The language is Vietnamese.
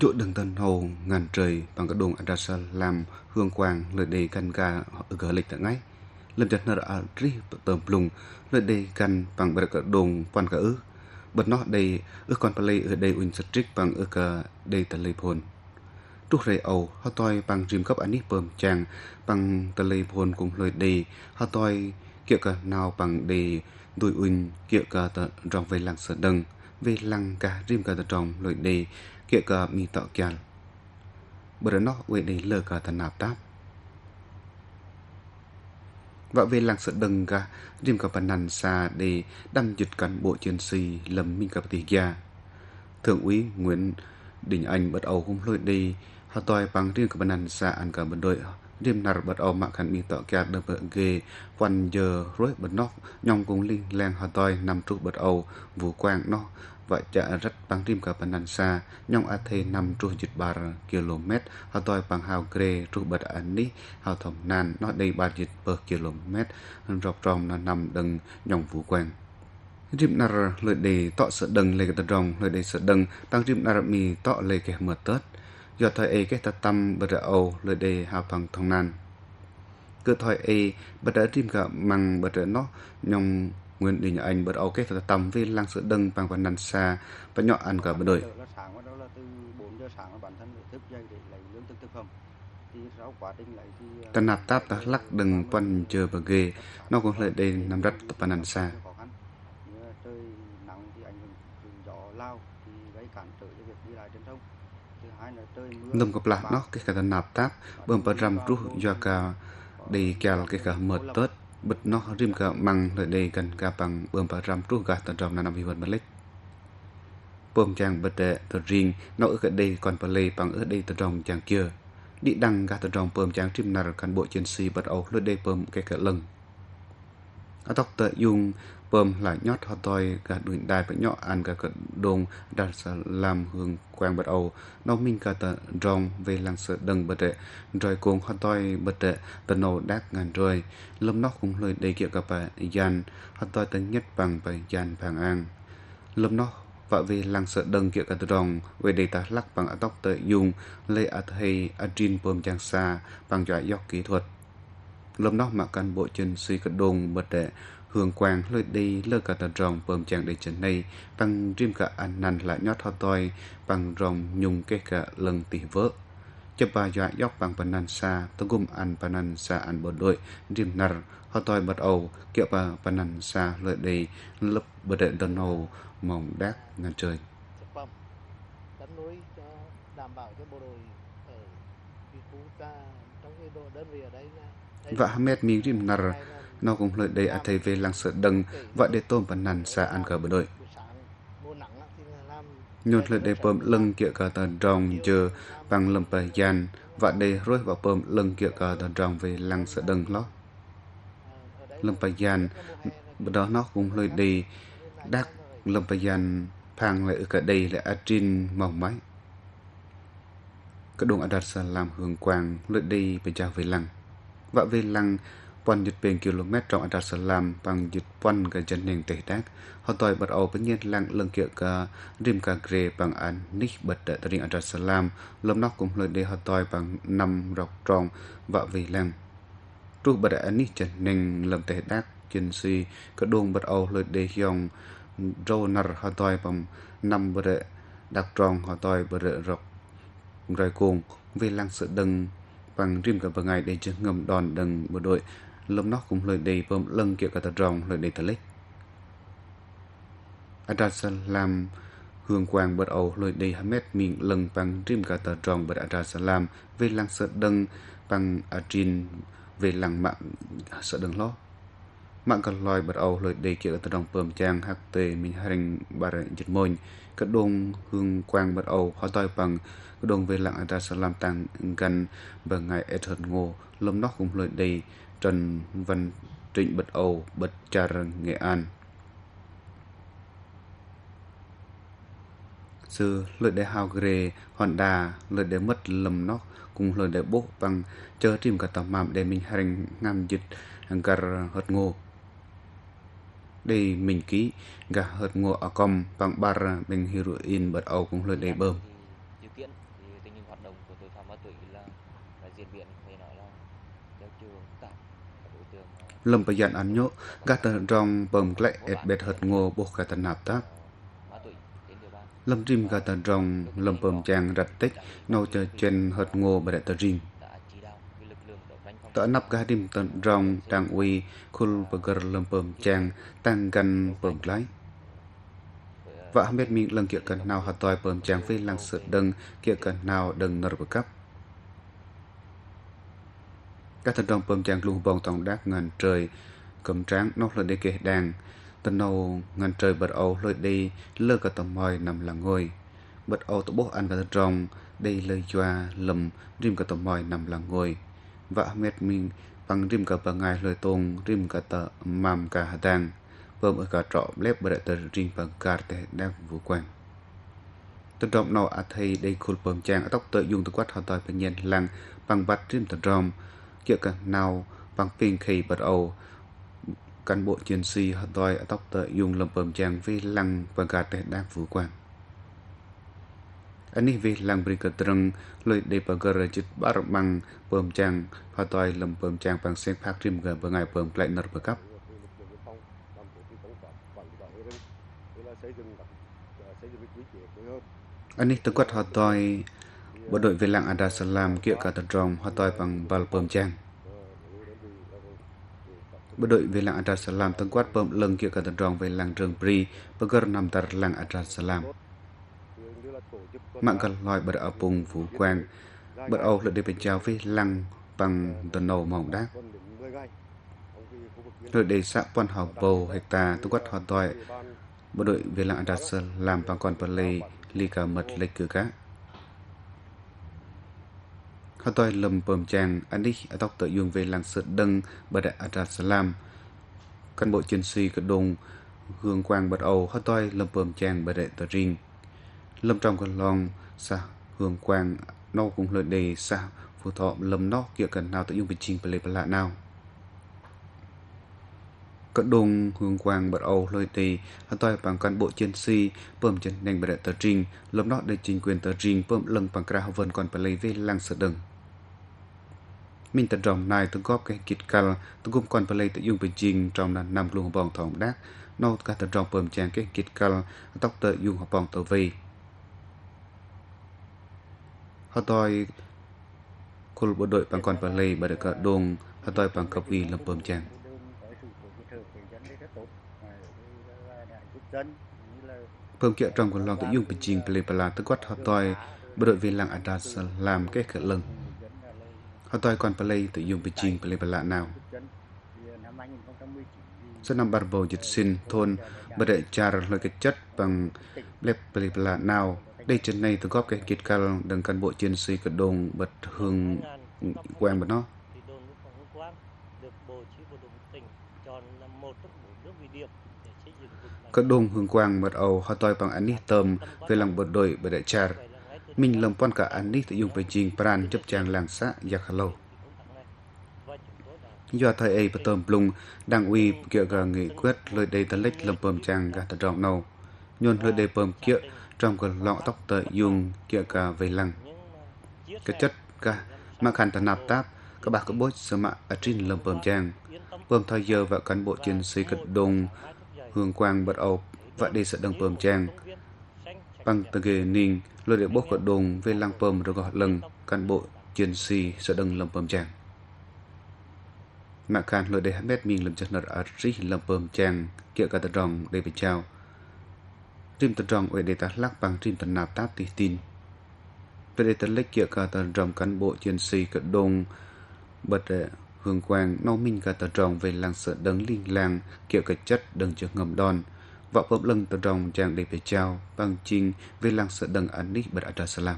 Chỗ đường tân hồ ngàn trời bằng các đồn Adasa làm hương quang lời đề căn ở gỡ lịch tại ngay. Lâm chật nở ở ri tầm lùng lời đề căn bằng bật các đồn quan cả ư. Bật nó đầy ước con bà lê ở đây ủn sật trích bằng ư cả đây tờ lê phồn. Trúc rê ầu họ toi bằng rìm cấp ảnh bờm chàng bằng tờ lê phồn cùng lời đề họ toi kiệu cả nào bằng đầy đuổi ủn kiệu cả tờ rong về làng sở đừng về làng cả rìm cả tờ trồng lời đề kia cả mi tạo kian bởi nó quên đến lờ cả thần nạp táp và về làng sợ đừng cả rìm cả phần nàn xa để đâm dịch cán bộ chiến sĩ lầm minh cả tỷ gia thượng úy nguyễn đình anh bất ầu hôm lôi đi họ tòi bằng riêng cả phần nàn xa ăn cả bần đội đêm nào bật ôm mạng khăn mi tọ kia đập bợ ghê quan giờ rối bật nó nhong cũng linh len hà Tòi nằm trụ bật âu vũ quang nó và chả rất bằng tim cả bản xa nhong a thê nằm trụ dịch bà km hà Tòi bằng hào grê trụ bật ảnh đi hào thòng nàn nó đầy ba dịch bờ km rọc ròng nó nằm đằng nhong vũ quang rìm nar lợi đề tọ sợ đằng lệ tật rồng lợi đề sợ đằng tăng rìm nar mi tọ lệ kẻ mở tớt do thoi e cái tập tâm bật bờ âu lời đề hà bằng thong nan cứ thoi e bật đỡ tìm gặp măng bật đỡ nó nhong nguyên đình anh bật âu cái tập tâm với lăng sự đâng bằng văn năn xa và nhỏ ăn cả bờ đời ờ, tân nạp táp ta lắc đừng quanh chờ bờ ghê nó cũng lợi đề nằm đất tập văn năn xa trời nắng thì ảnh hưởng gió lao thì gây cản trở cho việc đi lại trên sông nôm cục lạc nó cái cả nạp táp bơm bơm rằm trú do cả đi kèo cái cả mở tết bật nó rim cả bằng lại đây cần cả bằng bơm bơm rằm trú cả tận trong là nằm vì vật lịch bơm chàng bật đệ tờ riêng nó ở cái đây còn bờ lấy bằng ở đây tờ trong chàng kia đi đăng cả tờ trong bơm chàng trim nà cán bộ chiến sĩ bật ấu lướt đây bơm cái cả lần tóc tợ dung bơm là nhót Hoa tôi cả đuổi đài với nhỏ ăn cả cận đồn đặt làm hương quang bật ầu nó minh cả tợ rong về làng sợ đừng bật đệ rồi cùng Hoa tôi bật đệ tờ nổ đác ngàn rồi lâm nó cũng lời đầy kiệu gặp bà gian Hoa tôi tính nhất bằng bà gian bằng an lâm nó và vì làng sợ đừng kiệu cả rong về đầy ta lắc bằng tóc tợ dung lê a thầy a trin bơm giang xa bằng dọa dọc kỹ thuật Lúc đó mà cán bộ chiến suy cả đồn bật đệ hưởng quang lôi đi lơ cả tà rồng bơm chàng để chân này bằng riêng cả anh nằn lại nhót hoa toi bằng rồng nhung kê cả lần tỉ vỡ cho bà dọa dốc bằng bà nàn xa tôi gồm anh bà nàn xa ăn bộ đội riêng nằn hoa toi bật ầu kiệu bà bà nàn xa lôi đi lớp bật đệ đơn ầu mỏng đác ngàn trời đảm bảo cho bộ đội ở khu ta trong cái đơn vị ở đây là và Hamed Mirim Nar nó cũng lợi đầy à thầy về làng sợ đầng và để tôm và nằn xa ăn gờ bờ đội Nhột lợi đầy bơm lưng kia cả tờ rong giờ bằng lâm bờ dàn và đầy rối vào bơm lưng kia cả tờ rong về làng sợ đầng lo. lâm bờ dàn đó nó cũng lợi đầy đắc lâm bờ dàn phang lại ở cả đây là Adrin mỏng máy. Các đồng Adarsa làm hưởng quang lợi đầy bờ trao về lăng và về lăng quan dịch biển km trọng Adar Salam bằng dịch quan gần chân nền tể đác. Họ tòi bật ổ bất nhiên lăng lưng kiệu cả rim cả gre bằng an nít bật đợi tình Adar Salam. Lâm nóc cũng lời đề họ tòi bằng năm rọc tròn và về lăng. Trúc bật đại an nít chân nền lâm tể đác chân suy cả đuông bật ổ lời đề hiong rô nar họ tòi bằng năm bật đại đặc tròn họ tòi bật đại rọc rồi cùng về lăng sự đừng bằng riêng cả bằng ngày để chứng ngầm đòn đằng bộ đội lâm nó cũng lời đầy bơm lân kiểu cả tật rồng lời đầy tật lịch Adasalam hương quang bật ẩu lời đầy Hamed miệng lần bằng riêng cả tật rồng bật Adasalam về lăng sợ đằng bằng Adrin về lăng mạng sợ đằng lo mạng loài bật bật bật bật lợi lợi đồng trang tê mình bằng về lặng làm tăng gần ngô nóc trần văn trịnh trà rừng nghệ an sư lợi để hào gre đà lợi để mất lầm nóc cùng lợi để bốc bằng chờ tìm cả tầm mạm để mình hành ngam dịch hàng gar hợt ngô đây mình ký gà hợt ngộ ở com bằng bar bình heroin bật ầu cũng lời đầy bơm điều kiện thì tình hình hoạt lâm bây giờ ăn nhốt các tờ rong bầm lệ ẹt bệt hợt ngô bốc cả tần nạp tác lâm rim gà tờ rong lâm bầm chàng rạch tích nâu chờ chân hợt ngô bà đại tờ rim tỡ nắp gà đêm tận rong đàng uy khul và gờ lầm bờm chàng tăng gần bờm lái và hàm biết mình lần kia cần nào hạt tòi bờm chàng phi lăng sượt đừng kia cần nào đừng nở bờ cấp các thần đồng bờm chàng lù bồng tổng đáp ngàn trời cầm tráng nóc lên đê kê đàng tân nâu ngàn trời bật âu lôi đi lơ cả tầm mòi nằm là ngồi bật âu tổ bốc ăn cả thần rồng đây lời choa lầm rim cả tầm mòi nằm là ngồi vạ mệt mình bằng rim cả bằng ngày lời tồn rim cả tờ mầm cả đàng vơm ở cả trọ lép bờ đại tờ rim bằng cả để đang vũ quanh tờ trọng nào à thầy đây khôn bờm trang tóc tự dùng từ quát hoàn toàn bệnh nhân lăng bằng bát rim tờ ròm kia cả nào bằng pin khi bật ầu cán bộ chiến sĩ hoàn toàn tóc tự dùng lầm bờm trang với lăng và cả để đang vũ quanh Ani vi lang bri katrang loi gờ pagara chit bar mang pom chang pha toy lam pom chang pang sek phak trim ga bangai pom klai bờ cắp anh Ani tu quát họ toy bộ đội về làng Ada Salam kia cả tật rồng họ toy bằng bal pom chang. Bộ đội về làng Ada Salam tân quát pom lần kia cả tật rồng về làng trường Pri, pagar nam tar làng Ada Salam mạng gần loài bật ở vùng Phú Quang, bật âu lượt đi bên trao với lăng bằng tuần đầu mỏng đá. Đội đề xã quan hò bầu hecta tu quất hò toại bộ đội Việt Lạng Đạt Sơn làm bằng con bật lì, lì cả mật lệch cửa cá. Hò toại lầm bầm chàng, anh đi ở tóc tự dùng về làng sợ đâng bật đại Đạt Sơn làm. Cán bộ chiến sĩ cất đồng gương quang bật âu hoa tòi lầm bầm chàng bật đại tờ rinh lâm trong gần lòng xa hương quang nó cũng lợi đề xa phù thọ lâm nó kia cần nào tự dùng vị trình và lệ lạ nào cận đông hương quang bật âu lôi đề hắn toi bằng cán bộ chiến sĩ bơm chân nhanh bật tờ trình lâm nó để chính quyền tờ trình bơm lưng bằng cra vân còn phải lấy về lăng sở đừng mình tận trọng này từng góp cái kịch cal từng gom còn phải lấy tự dùng bình trình trong là nằm luôn bòn thòng đác nó cả tận trọng bơm chàng cái kịch cal tóc tự dùng học bòn tờ về hatoi kul bộ đội bằng con và lầy bà được cả ờ, đồn hatoi bằng cập vi lâm bơm chàng bơm kia trong còn lòng tự dùng bình trình lầy bà là tức quát hatoi bộ đội viên làng adas làm cái cửa lưng hatoi còn bà lầy tự dùng bình trình lầy bà lạ nào Sơn năm Barbo dịch sinh thôn bà đệ char lợi cái chất bằng lẹp bà nào đây trận này tôi góp cái kiệt cao đằng cán bộ chiến sĩ cật đồn bật hương quang bật nó cật đồn hương quang mật ầu hoa toi bằng anh nít tầm về lòng bật đội bật đại trà mình lầm quan cả anh đi tự dùng bệnh trình pran chấp trang làng xã giặc lâu do thời ấy và tôm plung đảng ủy kia gà nghị quyết lời đầy tấn lệch lầm bầm trang gà thật rộng nâu nhôn lời đầy bầm kia trong gần lọ tóc tới dùng kia cả về lăng cái chất cả mà khăn tần nạp táp các bà các bố sơ mạ ở trên lầm bờm trang bầm Thay giờ và cán bộ chiến sĩ cật đồng hương quang bật ốc và đi sợ đồng bờm trang bằng tờ ghề ninh lời để bốc cật đồng về lăng bờm rồi gọi lần cán bộ chiến sĩ sợ đồng lầm bờm trang mà khăn lời để hát mét mình làm chân nợ ở trên lầm bầm trang kia cả tờ rồng để bị trao trim tờ trọng ở đề tạc lắc bằng trim tờ nạp táp tì tin. Về đề tạc lách kia cả tờ trọng cán bộ chiến sĩ cả đông bật ờ, hương quang nâu minh cả tờ trọng về làng sợ đấng linh làng kiểu cả chất đấng trường ngầm đòn vọng bấm lưng tờ trọng chàng để về trao bằng trình về làng sợ đấng án nít bật ở Salam.